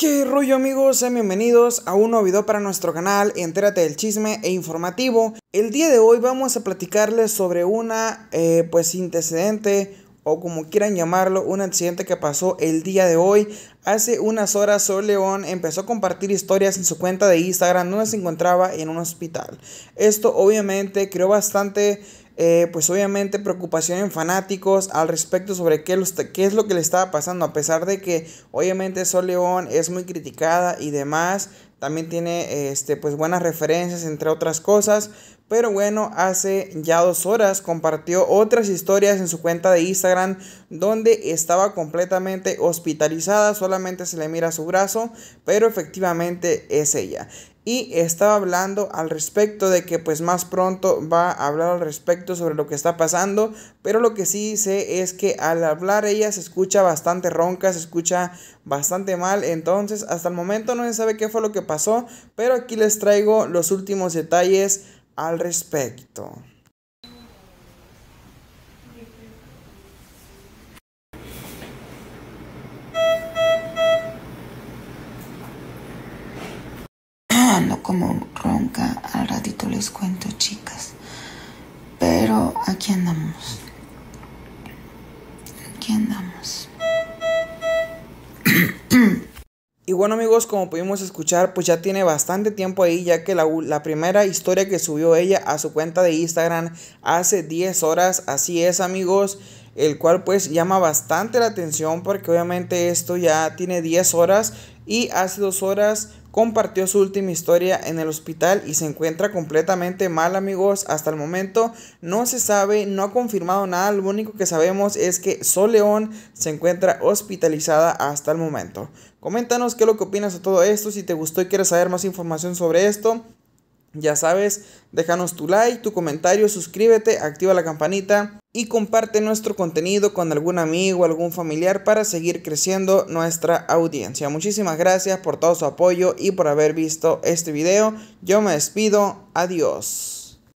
¿Qué rollo amigos? Sean bienvenidos a un nuevo video para nuestro canal Entérate del chisme e informativo. El día de hoy vamos a platicarles sobre una eh, pues antecedente o como quieran llamarlo, un accidente que pasó el día de hoy. Hace unas horas Sol León empezó a compartir historias en su cuenta de Instagram donde se encontraba en un hospital. Esto obviamente creó bastante eh, pues obviamente preocupación en fanáticos al respecto sobre qué, qué, es lo que le estaba pasando, a pesar de que obviamente Sol León es muy criticada y demás, también tiene este, pues, buenas referencias, entre otras cosas. Pero bueno, hace ya dos horas compartió otras historias en su cuenta de Instagram donde estaba completamente hospitalizada, solamente se le mira su brazo, pero efectivamente es ella. Y estaba hablando al respecto de que pues más pronto va a hablar al respecto sobre lo que está pasando, pero lo que sí sé es que al hablar ella se escucha bastante ronca, se escucha bastante mal, entonces hasta el momento no se sabe qué fue lo que pasó, pero aquí les traigo los últimos detalles al respecto. Ah, no como ronca, al ratito les cuento chicas, pero aquí andamos, aquí andamos. Y bueno amigos, como pudimos escuchar, pues ya tiene bastante tiempo ahí, ya que la, primera historia que subió ella a su cuenta de Instagram hace 10 horas, así es amigos, el cual pues llama bastante la atención porque obviamente esto ya tiene 10 horas y hace dos horas compartió su última historia en el hospital y se encuentra completamente mal amigos hasta el momento no se sabe no ha confirmado nada lo único que sabemos es que Sol León se encuentra hospitalizada hasta el momento coméntanos qué es lo que opinas de todo esto si te gustó y quieres saber más información sobre esto ya sabes, déjanos tu like, tu comentario, suscríbete, activa la campanita y comparte nuestro contenido con algún amigo, algún familiar para seguir creciendo nuestra audiencia. Muchísimas gracias por todo su apoyo y por haber visto este video. Yo me despido. Adiós.